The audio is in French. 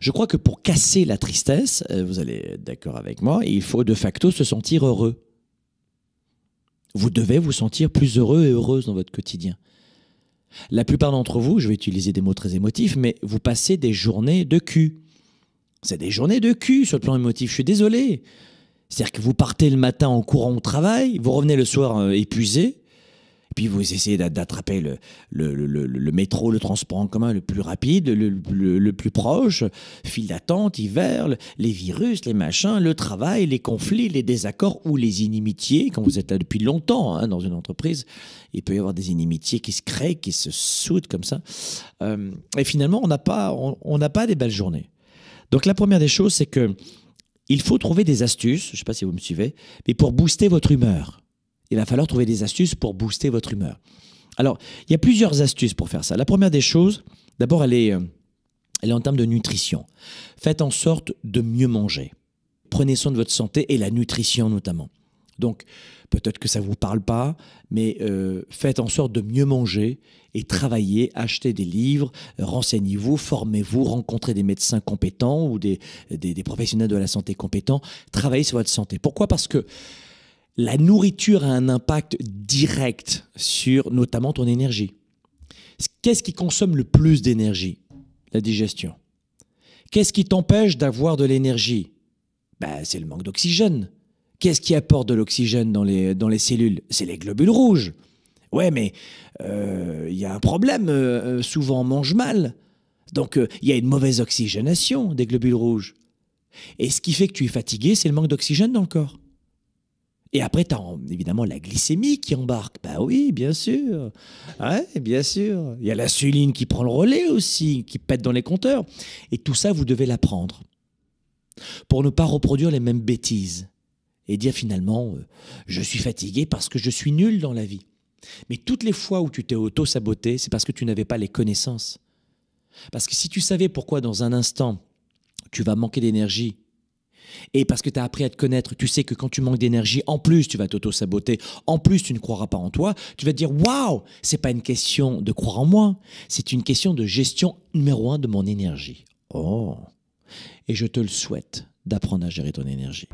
Je crois que pour casser la tristesse, euh, vous allez être d'accord avec moi, il faut de facto se sentir heureux. Vous devez vous sentir plus heureux et heureuse dans votre quotidien. La plupart d'entre vous, je vais utiliser des mots très émotifs, mais vous passez des journées de cul. C'est des journées de cul sur le plan émotif, je suis désolé. C'est-à-dire que vous partez le matin en courant au travail, vous revenez le soir euh, épuisé, puis vous essayez d'attraper le, métro, le transport en commun le plus rapide, le, plus proche, file d'attente, hiver, les virus, les machins, le travail, les conflits, les désaccords ou les inimitiés. Quand vous êtes là depuis longtemps hein, dans une entreprise, il peut y avoir des inimitiés qui se créent, qui se soudent comme ça. Euh, et finalement, on n'a pas, on, pas des belles journées. Donc la première des choses, c'est qu'il faut trouver des astuces, je ne sais pas si vous me suivez, mais pour booster votre humeur il va falloir trouver des astuces pour booster votre humeur. Alors, il y a plusieurs astuces pour faire ça. La première des choses, d'abord, elle est, euh, en termes de nutrition. Faites en sorte de mieux manger. Prenez soin de votre santé et la nutrition notamment. Donc, peut-être que ça ne vous parle pas, mais euh, faites en sorte de mieux manger et travaillez, achetez des livres, renseignez-vous, formez-vous, rencontrez des médecins compétents ou des, des professionnels de la santé compétents, travaillez sur votre santé. Pourquoi Parce que la nourriture a un impact direct sur notamment ton énergie. Qu'est-ce qui consomme le plus d'énergie La digestion. Qu'est-ce qui t'empêche d'avoir de l'énergie ben, C'est le manque d'oxygène. Qu'est-ce qui apporte de l'oxygène dans les, dans les cellules C'est les globules rouges. Ouais, mais euh, il y a un problème. Euh, souvent, on mange mal. Donc, euh, il y a une mauvaise oxygénation des globules rouges. Et ce qui fait que tu es fatigué, c'est le manque d'oxygène dans le corps. Et après, tu as évidemment la glycémie qui embarque. Ben oui, bien sûr. Oui, bien sûr. Il y a l'insuline qui prend le relais aussi, qui pète dans les compteurs. Et tout ça, vous devez l'apprendre pour ne pas reproduire les mêmes bêtises et dire finalement euh, je suis fatigué parce que je suis nul dans la vie. Mais toutes les fois où tu t'es auto-saboté, c'est parce que tu n'avais pas les connaissances. Parce que si tu savais pourquoi dans un instant tu vas manquer d'énergie et parce que tu as appris à te connaître, tu sais que quand tu manques d'énergie, en plus, tu vas t'auto-saboter, en plus, tu ne croiras pas en toi, tu vas te dire waouh, c'est pas une question de croire en moi, c'est une question de gestion numéro un de mon énergie. Oh Et je te le souhaite d'apprendre à gérer ton énergie.